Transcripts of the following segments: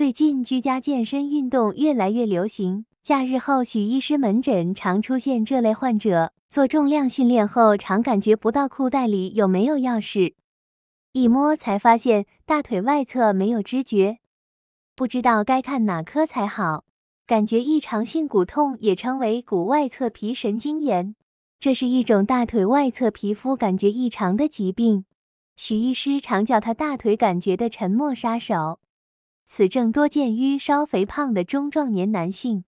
最近居家健身运动越来越流行，假日后许医师门诊常出现这类患者，做重量训练后常感觉不到裤袋里有没有钥匙，一摸才发现大腿外侧没有知觉，不知道该看哪科才好，感觉异常性骨痛也称为骨外侧皮神经炎，这是一种大腿外侧皮肤感觉异常的疾病，许医师常叫他大腿感觉的沉默杀手。此症多见于稍肥胖的中壮年男性，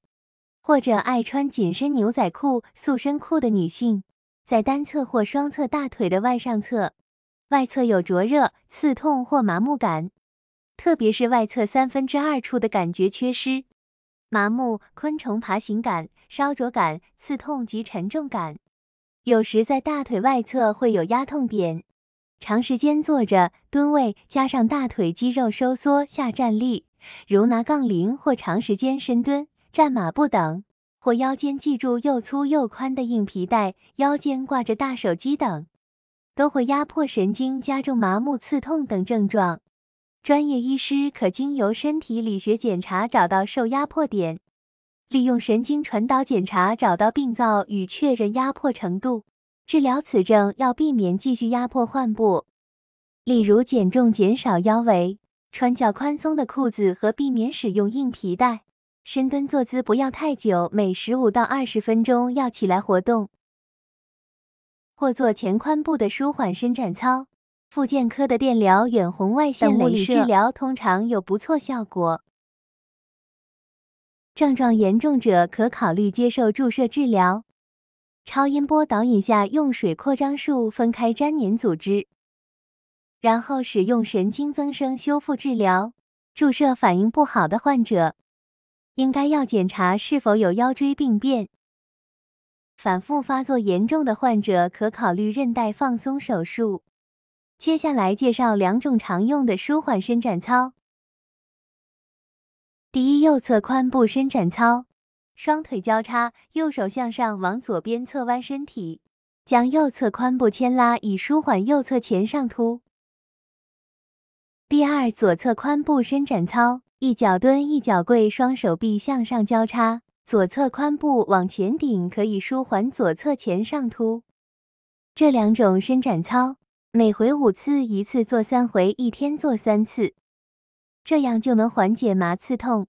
或者爱穿紧身牛仔裤、塑身裤的女性，在单侧或双侧大腿的外上侧、外侧有灼热、刺痛或麻木感，特别是外侧三分之二处的感觉缺失、麻木、昆虫爬行感、烧灼感、刺痛及沉重感，有时在大腿外侧会有压痛点。长时间坐着、蹲位，加上大腿肌肉收缩下站立，如拿杠铃或长时间深蹲、站马步等，或腰间系住又粗又宽的硬皮带，腰间挂着大手机等，都会压迫神经，加重麻木、刺痛等症状。专业医师可经由身体理学检查找到受压迫点，利用神经传导检查找到病灶与确认压迫程度。治疗此症要避免继续压迫患部，例如减重、减少腰围、穿较宽松的裤子和避免使用硬皮带。深蹲坐姿不要太久，每十五到二十分钟要起来活动，或做前髋部的舒缓伸展操。复健科的电疗、远红外线物理治疗通常有不错效果。症状严重者可考虑接受注射治疗。超音波导引下用水扩张术分开粘黏组织，然后使用神经增生修复治疗。注射反应不好的患者，应该要检查是否有腰椎病变。反复发作严重的患者可考虑韧带放松手术。接下来介绍两种常用的舒缓伸展操。第一，右侧髋部伸展操。双腿交叉，右手向上往左边侧弯身体，将右侧髋部牵拉，以舒缓右侧前上突。第二，左侧髋部伸展操，一脚蹲，一脚跪，双手臂向上交叉，左侧髋部往前顶，可以舒缓左侧前上突。这两种伸展操，每回五次，一次做三回，一天做三次，这样就能缓解麻刺痛。